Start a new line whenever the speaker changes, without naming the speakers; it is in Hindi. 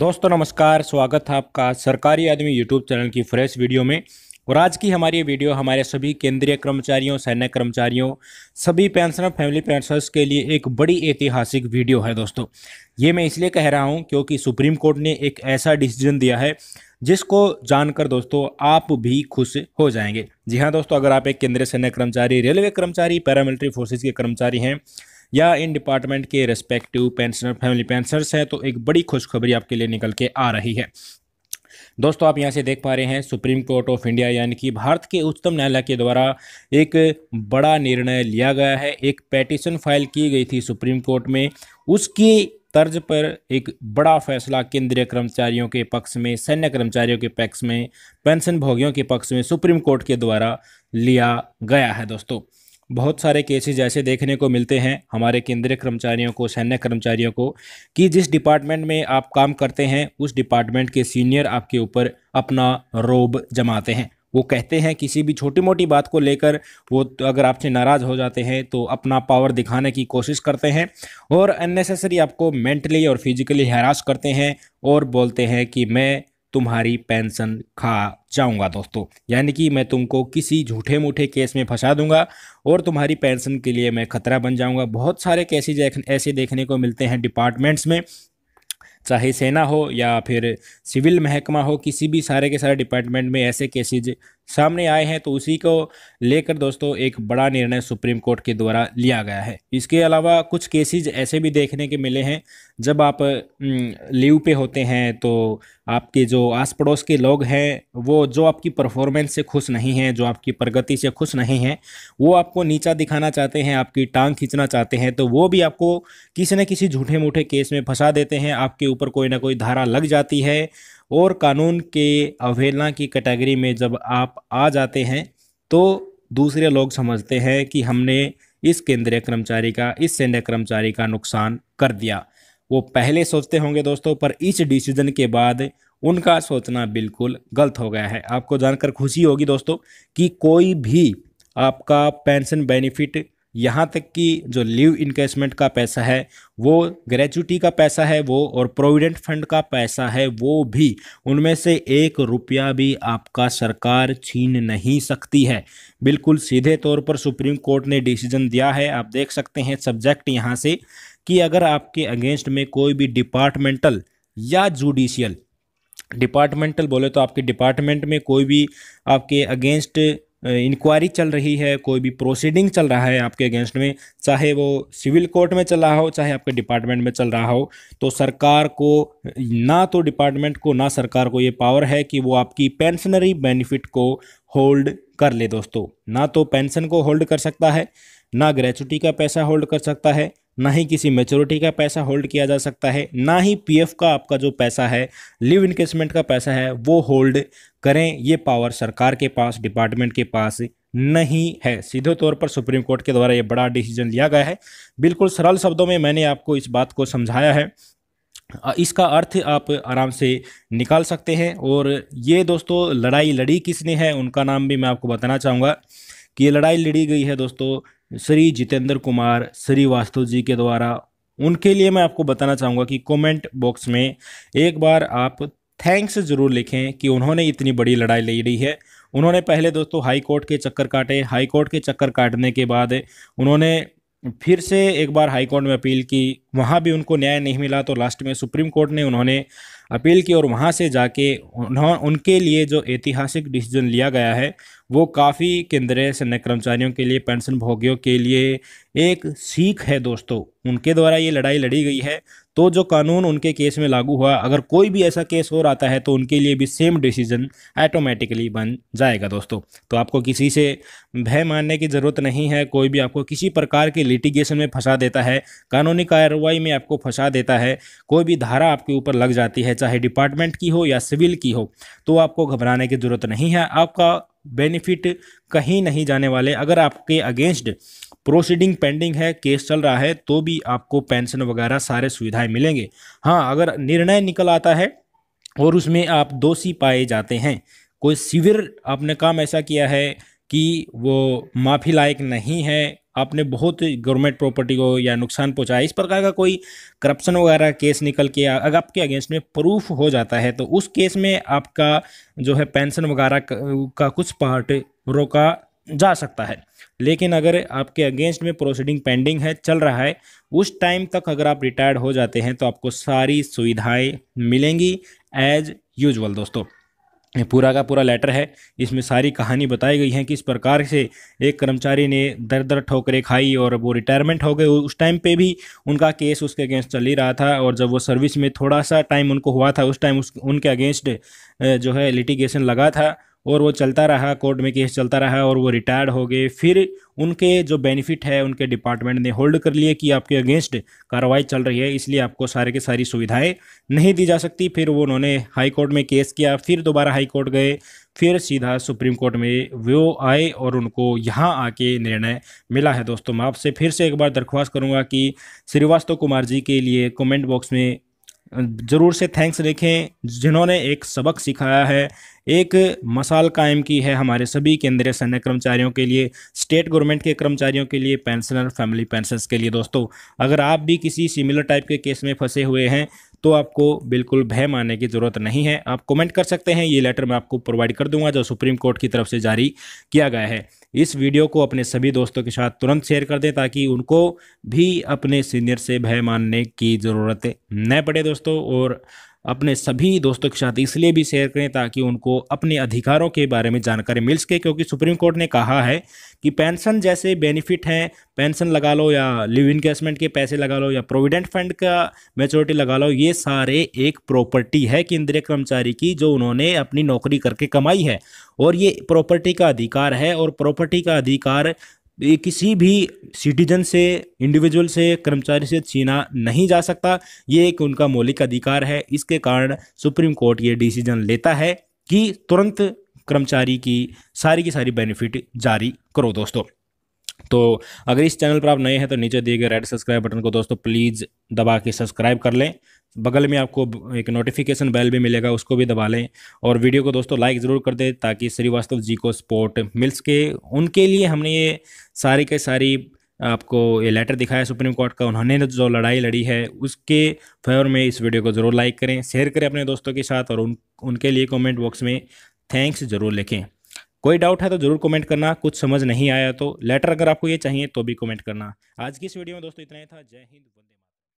दोस्तों नमस्कार स्वागत है आपका सरकारी आदमी यूट्यूब चैनल की फ्रेश वीडियो में और आज की हमारी ये वीडियो हमारे सभी केंद्रीय कर्मचारियों सैन्य कर्मचारियों सभी पेंशनर फैमिली पेंशनर्स के लिए एक बड़ी ऐतिहासिक वीडियो है दोस्तों ये मैं इसलिए कह रहा हूँ क्योंकि सुप्रीम कोर्ट ने एक ऐसा डिसीजन दिया है जिसको जानकर दोस्तों आप भी खुश हो जाएंगे जी हाँ दोस्तों अगर आप एक केंद्रीय सैन्य कर्मचारी रेलवे कर्मचारी पैरामिलिट्री फोर्सेज के कर्मचारी हैं या इन डिपार्टमेंट के रेस्पेक्टिव पेंशनर फैमिली पेंशनर्स हैं तो एक बड़ी खुशखबरी आपके लिए निकल के आ रही है दोस्तों आप यहां से देख पा रहे हैं सुप्रीम कोर्ट ऑफ इंडिया यानी कि भारत के उच्चतम न्यायालय के द्वारा एक बड़ा निर्णय लिया गया है एक पेटिशन फाइल की गई थी सुप्रीम कोर्ट में उसकी तर्ज पर एक बड़ा फैसला केंद्रीय कर्मचारियों के पक्ष में सैन्य कर्मचारियों के पक्ष में पेंशन भोगियों के पक्ष में सुप्रीम कोर्ट के द्वारा लिया गया है दोस्तों बहुत सारे केसेज ऐसे देखने को मिलते हैं हमारे केंद्रीय कर्मचारियों को सैन्य कर्मचारियों को कि जिस डिपार्टमेंट में आप काम करते हैं उस डिपार्टमेंट के सीनियर आपके ऊपर अपना रोब जमाते हैं वो कहते हैं किसी भी छोटी मोटी बात को लेकर वो तो अगर आपसे नाराज़ हो जाते हैं तो अपना पावर दिखाने की कोशिश करते हैं और अननेसेसरी आपको मेंटली और फिजिकली हरास करते हैं और बोलते हैं कि मैं तुम्हारी पेंशन खा जाऊंगा दोस्तों यानी कि मैं तुमको किसी झूठे मूठे केस में फंसा दूंगा और तुम्हारी पेंशन के लिए मैं खतरा बन जाऊंगा बहुत सारे केसेज ऐसे देखने को मिलते हैं डिपार्टमेंट्स में चाहे सेना हो या फिर सिविल महकमा हो किसी भी सारे के सारे डिपार्टमेंट में ऐसे केसेज सामने आए हैं तो उसी को लेकर दोस्तों एक बड़ा निर्णय सुप्रीम कोर्ट के द्वारा लिया गया है इसके अलावा कुछ केसेज ऐसे भी देखने के मिले हैं जब आप लीव पे होते हैं तो आपके जो आस पड़ोस के लोग हैं वो जो आपकी परफॉर्मेंस से खुश नहीं हैं जो आपकी प्रगति से खुश नहीं हैं वो आपको नीचा दिखाना चाहते हैं आपकी टांग खींचना चाहते हैं तो वो भी आपको किसी न किसी झूठे मूठे केस में फंसा देते हैं आपके ऊपर कोई ना कोई धारा लग जाती है और कानून के अवहेलना की कैटेगरी में जब आप आ जाते हैं तो दूसरे लोग समझते हैं कि हमने इस केंद्रीय कर्मचारी का इस सैन्य कर्मचारी का नुकसान कर दिया वो पहले सोचते होंगे दोस्तों पर इस डिसीजन के बाद उनका सोचना बिल्कुल गलत हो गया है आपको जानकर खुशी होगी दोस्तों कि कोई भी आपका पेंशन बेनिफिट यहाँ तक कि जो लीव इनकेसमेंट का पैसा है वो ग्रेचुटी का पैसा है वो और प्रोविडेंट फंड का पैसा है वो भी उनमें से एक रुपया भी आपका सरकार छीन नहीं सकती है बिल्कुल सीधे तौर पर सुप्रीम कोर्ट ने डिसीजन दिया है आप देख सकते हैं सब्जेक्ट यहाँ से कि अगर आपके अगेंस्ट में कोई भी डिपार्टमेंटल या जुडिशियल डिपार्टमेंटल बोले तो आपके डिपार्टमेंट में कोई भी आपके अगेंस्ट इंक्वायरी चल रही है कोई भी प्रोसीडिंग चल रहा है आपके अगेंस्ट में चाहे वो सिविल कोर्ट में चल रहा हो चाहे आपके डिपार्टमेंट में चल रहा हो तो सरकार को ना तो डिपार्टमेंट को ना सरकार को ये पावर है कि वो आपकी पेंशनरी बेनिफिट को होल्ड कर ले दोस्तों ना तो पेंशन को होल्ड कर सकता है ना ग्रेचुटी का पैसा होल्ड कर सकता है ना ही किसी मेच्योरिटी का पैसा होल्ड किया जा सकता है ना ही पीएफ का आपका जो पैसा है लिव इन्वेस्टमेंट का पैसा है वो होल्ड करें ये पावर सरकार के पास डिपार्टमेंट के पास नहीं है सीधे तौर पर सुप्रीम कोर्ट के द्वारा ये बड़ा डिसीजन लिया गया है बिल्कुल सरल शब्दों में मैंने आपको इस बात को समझाया है इसका अर्थ आप आराम से निकाल सकते हैं और ये दोस्तों लड़ाई लड़ी किसने है उनका नाम भी मैं आपको बताना चाहूँगा कि ये लड़ाई लड़ी गई है दोस्तों श्री जितेंद्र कुमार श्रीवास्तव जी के द्वारा उनके लिए मैं आपको बताना चाहूँगा कि कमेंट बॉक्स में एक बार आप थैंक्स जरूर लिखें कि उन्होंने इतनी बड़ी लड़ाई लड़ी है उन्होंने पहले दोस्तों हाई कोर्ट के चक्कर काटे हाई कोर्ट के चक्कर काटने के बाद उन्होंने फिर से एक बार हाई कोर्ट में अपील की वहाँ भी उनको न्याय नहीं मिला तो लास्ट में सुप्रीम कोर्ट ने उन्होंने अपील की और वहाँ से जाके उन्हों उनके लिए जो ऐतिहासिक डिसीजन लिया गया है वो काफ़ी केंद्रीय सैन्य कर्मचारियों के लिए पेंशन भोगियों के लिए एक सीख है दोस्तों उनके द्वारा ये लड़ाई लड़ी गई है तो जो कानून उनके केस में लागू हुआ अगर कोई भी ऐसा केस और आता है तो उनके लिए भी सेम डिसीजन ऑटोमेटिकली बन जाएगा दोस्तों तो आपको किसी से भय मानने की ज़रूरत नहीं है कोई भी आपको किसी प्रकार के लिटिगेशन में फंसा देता है कानूनी कार्रवाई में आपको फंसा देता है कोई भी धारा आपके ऊपर लग जाती है चाहे डिपार्टमेंट की हो या सिविल की हो तो आपको घबराने की ज़रूरत नहीं है आपका बेनिफिट कहीं नहीं जाने वाले अगर आपके अगेंस्ट प्रोसीडिंग पेंडिंग है केस चल रहा है तो भी आपको पेंशन वगैरह सारे सुविधाएं मिलेंगे हाँ अगर निर्णय निकल आता है और उसमें आप दोषी पाए जाते हैं कोई सिविर आपने काम ऐसा किया है कि वो माफ़ी लायक नहीं है आपने बहुत गवर्नमेंट प्रॉपर्टी को या नुकसान पहुंचाया इस प्रकार का कोई करप्शन वगैरह केस निकल के अगर आपके अगेंस्ट में प्रूफ हो जाता है तो उस केस में आपका जो है पेंशन वगैरह का कुछ पार्ट रोका जा सकता है लेकिन अगर आपके अगेंस्ट में प्रोसीडिंग पेंडिंग है चल रहा है उस टाइम तक अगर आप रिटायर्ड हो जाते हैं तो आपको सारी सुविधाएँ मिलेंगी एज यूजल दोस्तों पूरा का पूरा लेटर है इसमें सारी कहानी बताई गई है किस प्रकार से एक कर्मचारी ने दर दर ठोकरें खाई और वो रिटायरमेंट हो गए उस टाइम पे भी उनका केस उसके अगेंस्ट चल ही रहा था और जब वो सर्विस में थोड़ा सा टाइम उनको हुआ था उस टाइम उस उनके अगेंस्ट जो है लिटिगेशन लगा था और वो चलता रहा कोर्ट में केस चलता रहा और वो रिटायर्ड हो गए फिर उनके जो बेनिफिट है उनके डिपार्टमेंट ने होल्ड कर लिए कि आपके अगेंस्ट कार्रवाई चल रही है इसलिए आपको सारे के सारी सुविधाएं नहीं दी जा सकती फिर वो उन्होंने हाई कोर्ट में केस किया फिर दोबारा हाई कोर्ट गए फिर सीधा सुप्रीम कोर्ट में वो आए और उनको यहाँ आके निर्णय मिला है दोस्तों मैं आपसे फिर से एक बार दरख्वास्त करूँगा कि श्रीवास्तव कुमार जी के लिए कमेंट बॉक्स में ज़रूर से थैंक्स लिखें जिन्होंने एक सबक सिखाया है एक मसाल कायम की है हमारे सभी केंद्रीय सैन्य कर्मचारियों के लिए स्टेट गवर्नमेंट के कर्मचारियों के लिए पेंशनर फैमिली पेंशन के लिए दोस्तों अगर आप भी किसी सिमिलर टाइप के केस में फंसे हुए हैं तो आपको बिल्कुल भय मानने की ज़रूरत नहीं है आप कमेंट कर सकते हैं ये लेटर मैं आपको प्रोवाइड कर दूंगा जो सुप्रीम कोर्ट की तरफ से जारी किया गया है इस वीडियो को अपने सभी दोस्तों के साथ तुरंत शेयर कर दें ताकि उनको भी अपने सीनियर से भय मानने की ज़रूरत न पड़े दोस्तों और अपने सभी दोस्तों के साथ इसलिए भी शेयर करें ताकि उनको अपने अधिकारों के बारे में जानकारी मिल सके क्योंकि सुप्रीम कोर्ट ने कहा है कि पेंशन जैसे बेनिफिट हैं पेंशन लगा लो या लिव इन्वेस्टमेंट के पैसे लगा लो या प्रोविडेंट फंड का मेचोरिटी लगा लो ये सारे एक प्रॉपर्टी है केंद्रीय कर्मचारी की जो उन्होंने अपनी नौकरी करके कमाई है और ये प्रॉपर्टी का अधिकार है और प्रॉपर्टी का अधिकार ये किसी भी सिटीजन से इंडिविजुअल से कर्मचारी से छीना नहीं जा सकता ये एक उनका मौलिक अधिकार है इसके कारण सुप्रीम कोर्ट ये डिसीजन लेता है कि तुरंत कर्मचारी की सारी की सारी बेनिफिट जारी करो दोस्तों तो अगर इस चैनल पर आप नए हैं तो नीचे दिए गए रेड सब्सक्राइब बटन को दोस्तों प्लीज़ दबा के सब्सक्राइब कर लें बगल में आपको एक नोटिफिकेशन बेल भी मिलेगा उसको भी दबा लें और वीडियो को दोस्तों लाइक ज़रूर कर दें ताकि श्रीवास्तव जी को सपोर्ट मिल सके उनके लिए हमने ये सारी के सारी आपको ये लेटर दिखाया सुप्रीम कोर्ट का उन्होंने जो लड़ाई लड़ी है उसके फेवर में इस वीडियो को ज़रूर लाइक करें शेयर करें अपने दोस्तों के साथ और उन उनके लिए कॉमेंट बॉक्स में थैंक्स ज़रूर लिखें कोई डाउट है तो ज़रूर कमेंट करना कुछ समझ नहीं आया तो लेटर अगर आपको ये चाहिए तो भी कमेंट करना आज की इस वीडियो में दोस्तों इतना ही था जय हिंद